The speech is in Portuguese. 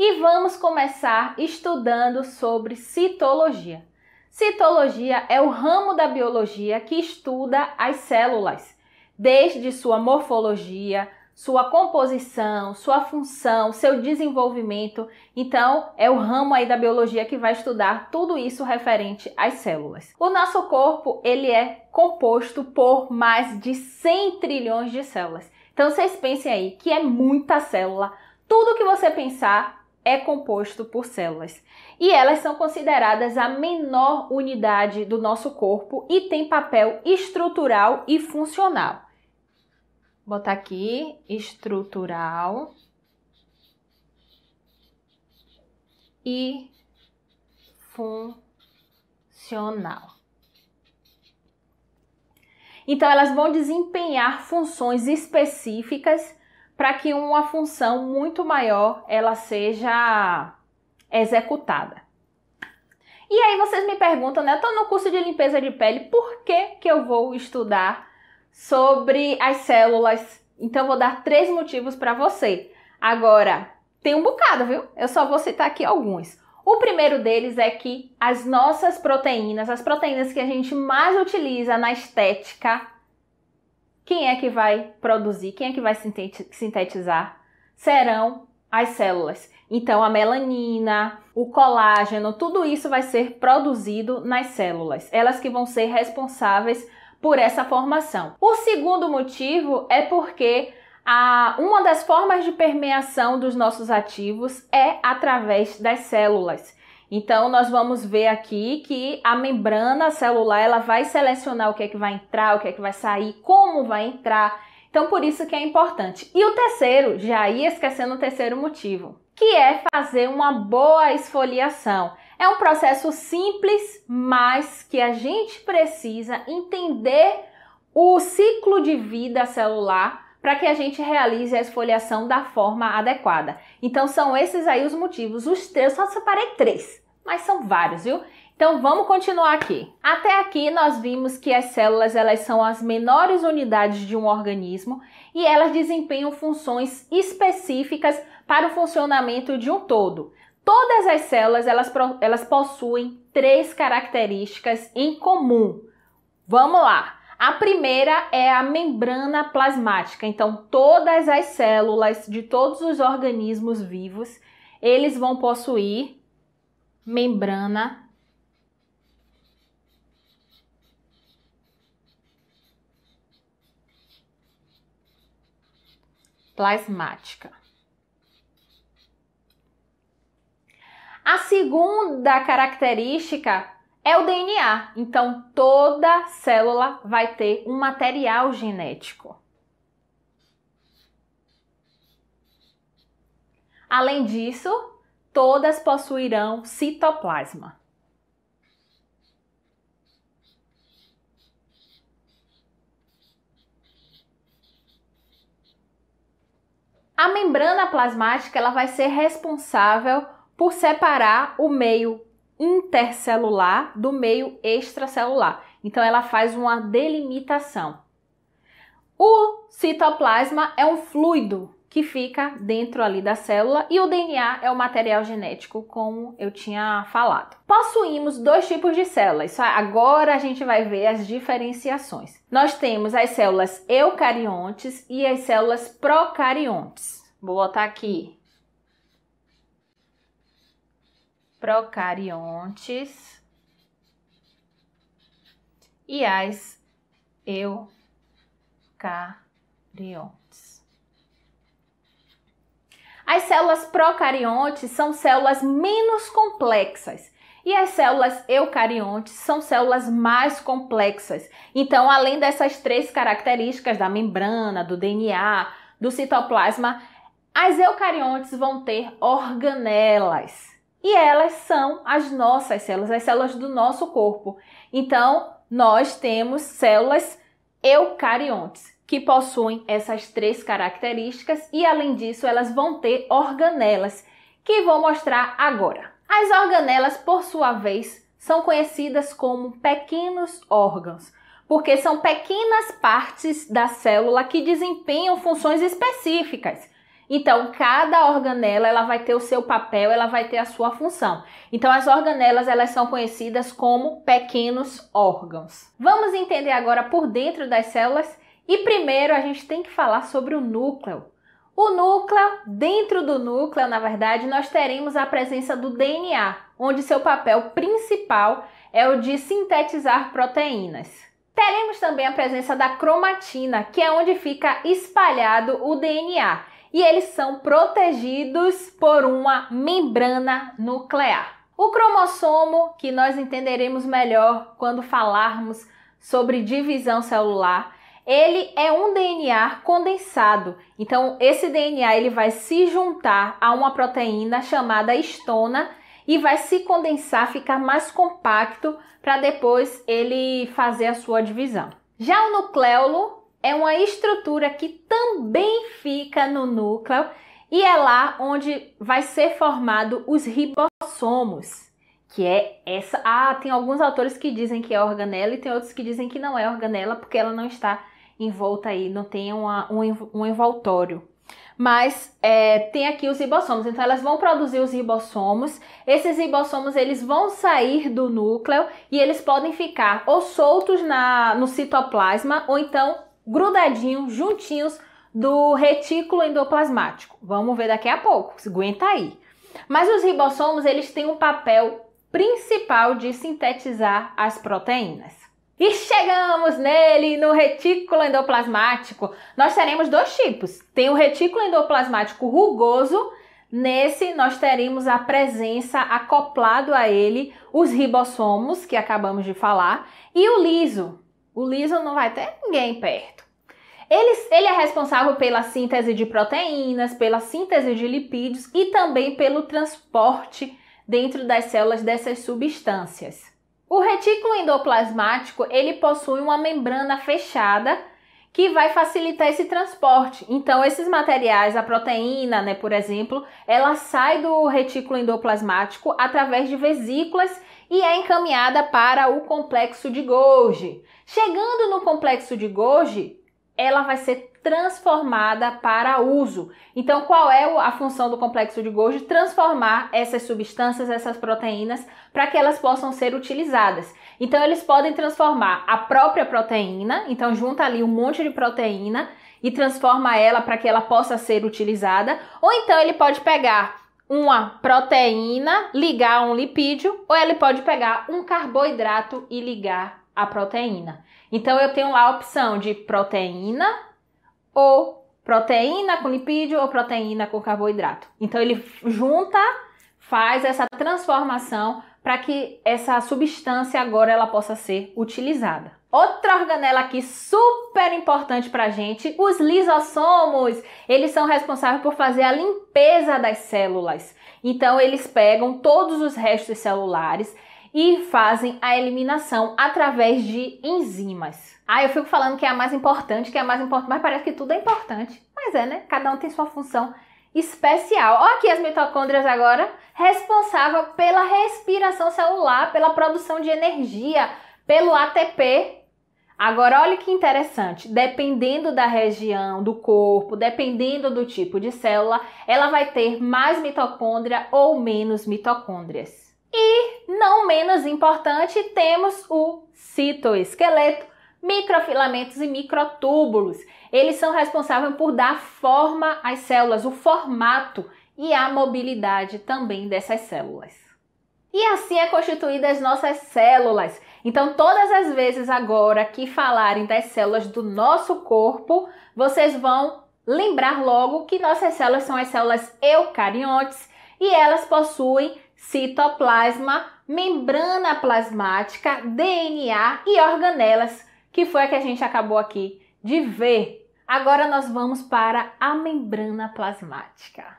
E vamos começar estudando sobre citologia. Citologia é o ramo da biologia que estuda as células, desde sua morfologia, sua composição, sua função, seu desenvolvimento. Então, é o ramo aí da biologia que vai estudar tudo isso referente às células. O nosso corpo, ele é composto por mais de 100 trilhões de células. Então, vocês pensem aí que é muita célula. Tudo que você pensar é composto por células. E elas são consideradas a menor unidade do nosso corpo e tem papel estrutural e funcional. Vou botar aqui estrutural e funcional. Então, elas vão desempenhar funções específicas para que uma função muito maior ela seja executada. E aí vocês me perguntam, né? Eu tô no curso de limpeza de pele, por que, que eu vou estudar sobre as células? Então vou dar três motivos para você. Agora, tem um bocado, viu? Eu só vou citar aqui alguns. O primeiro deles é que as nossas proteínas, as proteínas que a gente mais utiliza na estética, quem é que vai produzir? Quem é que vai sintetizar? Serão as células. Então, a melanina, o colágeno, tudo isso vai ser produzido nas células. Elas que vão ser responsáveis por essa formação. O segundo motivo é porque a, uma das formas de permeação dos nossos ativos é através das células. Então, nós vamos ver aqui que a membrana celular ela vai selecionar o que é que vai entrar, o que é que vai sair, como vai entrar. Então, por isso que é importante. E o terceiro, já ia esquecendo o terceiro motivo, que é fazer uma boa esfoliação. É um processo simples, mas que a gente precisa entender o ciclo de vida celular para que a gente realize a esfoliação da forma adequada. Então são esses aí os motivos. Os três, eu só separei três mas são vários, viu? Então vamos continuar aqui. Até aqui nós vimos que as células elas são as menores unidades de um organismo e elas desempenham funções específicas para o funcionamento de um todo. Todas as células elas, elas possuem três características em comum. Vamos lá. A primeira é a membrana plasmática. Então todas as células de todos os organismos vivos, eles vão possuir membrana plasmática. A segunda característica é o DNA. Então, toda célula vai ter um material genético. Além disso, todas possuirão citoplasma. A membrana plasmática ela vai ser responsável por separar o meio intercelular do meio extracelular. Então ela faz uma delimitação. O citoplasma é um fluido que fica dentro ali da célula e o DNA é o material genético, como eu tinha falado. Possuímos dois tipos de células, é, agora a gente vai ver as diferenciações. Nós temos as células eucariontes e as células procariontes. Vou botar aqui procariontes e as eucariontes. As células procariontes são células menos complexas e as células eucariontes são células mais complexas. Então, além dessas três características da membrana, do DNA, do citoplasma, as eucariontes vão ter organelas. E elas são as nossas células, as células do nosso corpo. Então, nós temos células eucariontes que possuem essas três características e além disso elas vão ter organelas que vou mostrar agora. As organelas, por sua vez, são conhecidas como pequenos órgãos, porque são pequenas partes da célula que desempenham funções específicas. Então, cada organela ela vai ter o seu papel, ela vai ter a sua função. Então, as organelas elas são conhecidas como pequenos órgãos. Vamos entender agora por dentro das células e primeiro a gente tem que falar sobre o núcleo. O núcleo, dentro do núcleo, na verdade, nós teremos a presença do DNA, onde seu papel principal é o de sintetizar proteínas. Teremos também a presença da cromatina, que é onde fica espalhado o DNA, e eles são protegidos por uma membrana nuclear. O cromossomo, que nós entenderemos melhor quando falarmos sobre divisão celular, ele é um DNA condensado. Então, esse DNA ele vai se juntar a uma proteína chamada histona e vai se condensar, ficar mais compacto para depois ele fazer a sua divisão. Já o nucleolo é uma estrutura que também fica no núcleo e é lá onde vai ser formado os ribossomos, que é essa. Ah, tem alguns autores que dizem que é organela e tem outros que dizem que não é organela porque ela não está envolta aí, não tem uma, um, um envoltório. Mas é, tem aqui os ribossomos, então elas vão produzir os ribossomos. Esses ribossomos eles vão sair do núcleo e eles podem ficar ou soltos na, no citoplasma ou então grudadinhos, juntinhos do retículo endoplasmático. Vamos ver daqui a pouco, aguenta aí. Mas os ribossomos eles têm um papel principal de sintetizar as proteínas. E chegamos nele, no retículo endoplasmático. Nós teremos dois tipos. Tem o retículo endoplasmático rugoso, nesse nós teremos a presença acoplado a ele os ribossomos que acabamos de falar e o liso. O liso não vai ter ninguém perto. Ele, ele é responsável pela síntese de proteínas, pela síntese de lipídios e também pelo transporte dentro das células dessas substâncias. O retículo endoplasmático, ele possui uma membrana fechada que vai facilitar esse transporte. Então, esses materiais, a proteína, né, por exemplo, ela sai do retículo endoplasmático através de vesículas e é encaminhada para o complexo de Golgi. Chegando no complexo de Golgi, ela vai ser transformada para uso. Então, qual é a função do complexo de Golgi? Transformar essas substâncias, essas proteínas, para que elas possam ser utilizadas. Então, eles podem transformar a própria proteína, então junta ali um monte de proteína e transforma ela para que ela possa ser utilizada, ou então ele pode pegar uma proteína, ligar um lipídio, ou ele pode pegar um carboidrato e ligar a proteína. Então eu tenho lá a opção de proteína ou proteína com lipídio ou proteína com carboidrato. Então ele junta, faz essa transformação para que essa substância agora ela possa ser utilizada. Outra organela aqui super importante para a gente, os lisossomos. Eles são responsáveis por fazer a limpeza das células. Então eles pegam todos os restos celulares, e fazem a eliminação através de enzimas. Ah, eu fico falando que é a mais importante, que é a mais importante, mas parece que tudo é importante. Mas é, né? Cada um tem sua função especial. Olha aqui as mitocôndrias agora, responsável pela respiração celular, pela produção de energia, pelo ATP. Agora, olha que interessante, dependendo da região do corpo, dependendo do tipo de célula, ela vai ter mais mitocôndria ou menos mitocôndrias. E, não menos importante, temos o citoesqueleto, microfilamentos e microtúbulos. Eles são responsáveis por dar forma às células, o formato e a mobilidade também dessas células. E assim é constituída as nossas células. Então, todas as vezes agora que falarem das células do nosso corpo, vocês vão lembrar logo que nossas células são as células eucariontes e elas possuem citoplasma, membrana plasmática, DNA e organelas, que foi a que a gente acabou aqui de ver. Agora nós vamos para a membrana plasmática.